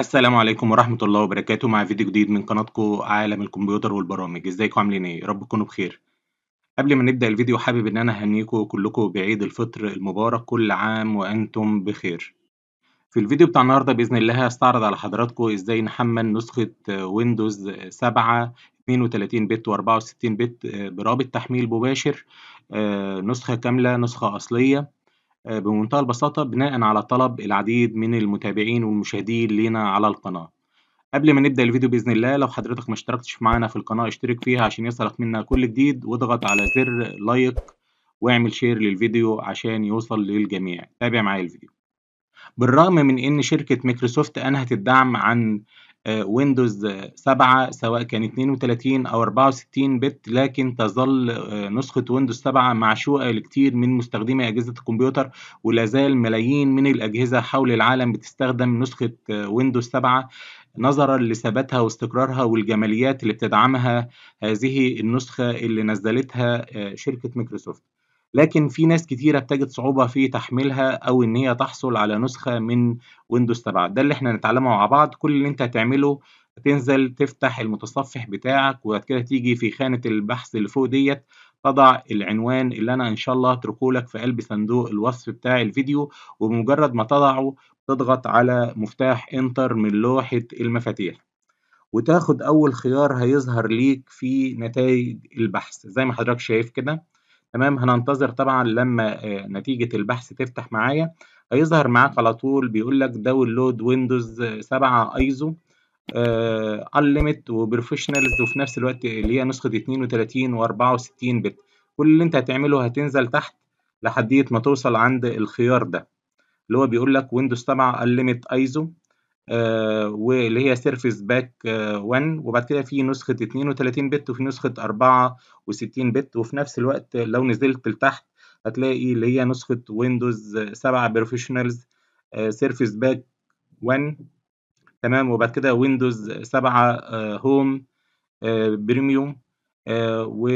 السلام عليكم ورحمة الله وبركاته مع فيديو جديد من قناتكم عالم الكمبيوتر والبرامج ازيكم عاملين ايه رب تكونوا بخير قبل ما نبدأ الفيديو حابب ان انا اهنيكم كلكم بعيد الفطر المبارك كل عام وانتم بخير في الفيديو بتاع النهاردة بإذن الله هستعرض على حضراتكم ازاي نحمل نسخة ويندوز 7 32 بت و 64 بت برابط تحميل مباشر آه، نسخة كاملة نسخة أصلية آه، بمنتهى البساطة بناء على طلب العديد من المتابعين والمشاهدين لينا على القناة قبل ما نبدأ الفيديو بإذن الله لو حضرتك ما اشتركتش معانا في القناة اشترك فيها عشان يصلك منا كل جديد واضغط على زر لايك واعمل شير للفيديو عشان يوصل للجميع تابع معايا الفيديو بالرغم من ان شركة مايكروسوفت انهت الدعم عن ويندوز آه، 7 سواء كان 32 أو 64 بت لكن تظل آه، نسخة ويندوز 7 معشوقة لكتير من مستخدمي أجهزة الكمبيوتر ولا زال ملايين من الأجهزة حول العالم بتستخدم نسخة ويندوز آه، 7 نظرا لثباتها واستقرارها والجماليات اللي بتدعمها هذه النسخة اللي نزلتها شركة مايكروسوفت لكن في ناس كتيرة بتجد صعوبة في تحميلها أو إن هي تحصل على نسخة من ويندوز 7 ده اللي احنا هنتعلمه مع بعض كل اللي انت هتعمله تنزل تفتح المتصفح بتاعك وبعد كده تيجي في خانة البحث اللي فوق ديت تضع العنوان اللي أنا إن شاء الله هتركه لك في قلب صندوق الوصف بتاع الفيديو وبمجرد ما تضعه تضغط على مفتاح انتر من لوحة المفاتيح وتاخد أول خيار هيظهر ليك في نتائج البحث زي ما حضرتك شايف كده تمام هننتظر طبعا لما آه، نتيجة البحث تفتح معايا هيظهر معاك على طول بيقول لك داونلود ويندوز 7 ايزو انليمت وبروفيشنالز وفي نفس الوقت اللي هي نسخة 32 و64 بت كل اللي انت هتعمله هتنزل تحت لحدية ما توصل عند الخيار ده اللي هو بيقول لك ويندوز 7 انليمت ايزو آه، واللي هي سيرفيس باك 1 وبعد كده في نسخه 32 بت وفي نسخه 64 بت وفي نفس الوقت لو نزلت لتحت هتلاقي اللي هي نسخه ويندوز 7 بروفيشنالز سيرفيس باك 1 تمام وبعد كده ويندوز 7 هوم بريميوم و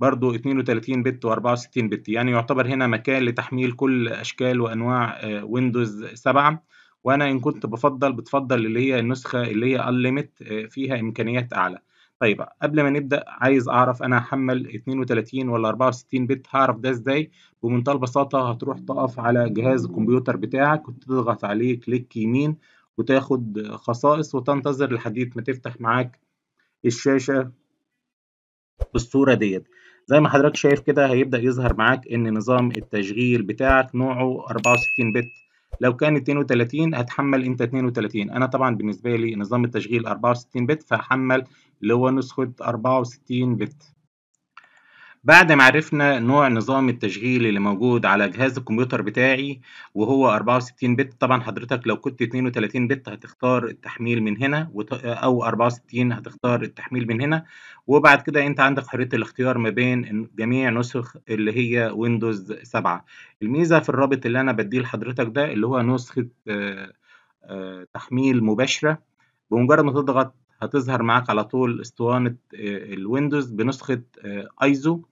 برضه 32 بت و64 بت يعني يعتبر هنا مكان لتحميل كل اشكال وانواع ويندوز آه، 7 وانا ان كنت بفضل بتفضل اللي هي النسخه اللي هي الليمت آه، فيها امكانيات اعلى طيب قبل ما نبدا عايز اعرف انا هحمل 32 ولا 64 بت هعرف ده ازاي بمنتهى البساطه هتروح تقف على جهاز الكمبيوتر بتاعك وتضغط عليه كليك يمين وتاخد خصائص وتنتظر لحد ما تفتح معاك الشاشه بالصوره ديت زي ما حضرتك شايف كده هيبدا يظهر معاك ان نظام التشغيل بتاعك نوعه 64 بت لو كان 32 هتحمل انت 32 انا طبعا بالنسبه لي نظام التشغيل 64 بت فهحمل اللي هو نسخه 64 بت بعد ما عرفنا نوع نظام التشغيل اللي موجود على جهاز الكمبيوتر بتاعي وهو 64 بت طبعا حضرتك لو كنت 32 بت هتختار التحميل من هنا او 64 هتختار التحميل من هنا وبعد كده انت عندك حريه الاختيار ما بين جميع نسخ اللي هي ويندوز 7 الميزه في الرابط اللي انا بديه لحضرتك ده اللي هو نسخه آه، آه، تحميل مباشره بمجرد ما تضغط هتظهر معاك على طول اسطوانة آه، الويندوز بنسخة ايزو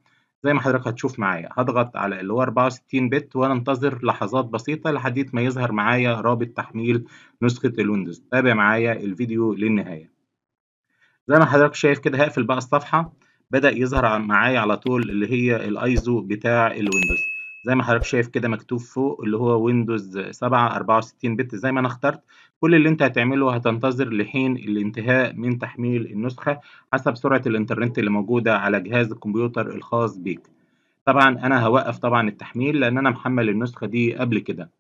زي ما حضرتك هتشوف معايا هضغط على اللي هو 64 بت وانا انتظر لحظات بسيطة لحد ما يظهر معايا رابط تحميل نسخة الويندوز تابع معايا الفيديو للنهاية زي ما حضرتك شايف كده هقفل بقى الصفحة بدأ يظهر معايا على طول اللي هي الايزو بتاع الويندوز زي ما حضرتك شايف كده مكتوب فوق اللي هو ويندوز 7 64 بت زي ما انا اخترت كل اللي انت هتعمله هتنتظر لحين الانتهاء من تحميل النسخة حسب سرعة الانترنت اللي موجودة على جهاز الكمبيوتر الخاص بيك طبعا انا هوقف طبعا التحميل لان انا محمل النسخة دي قبل كده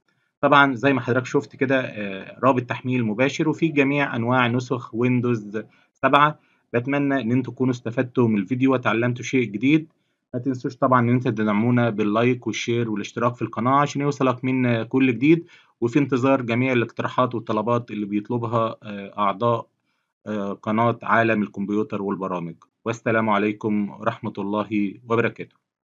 طبعا زي ما حضرتك شفت كده آه، رابط تحميل مباشر وفي جميع انواع نسخ ويندوز 7 بتمنى ان انتم تكونوا استفدتوا من الفيديو وتعلمتوا شيء جديد ما تنسوش طبعا ان انت تدعمونا باللايك والشير والاشتراك في القناة عشان يوصلك منا كل جديد وفي انتظار جميع الاقتراحات والطلبات اللي بيطلبها آه، اعضاء آه، قناة عالم الكمبيوتر والبرامج والسلام عليكم ورحمة الله وبركاته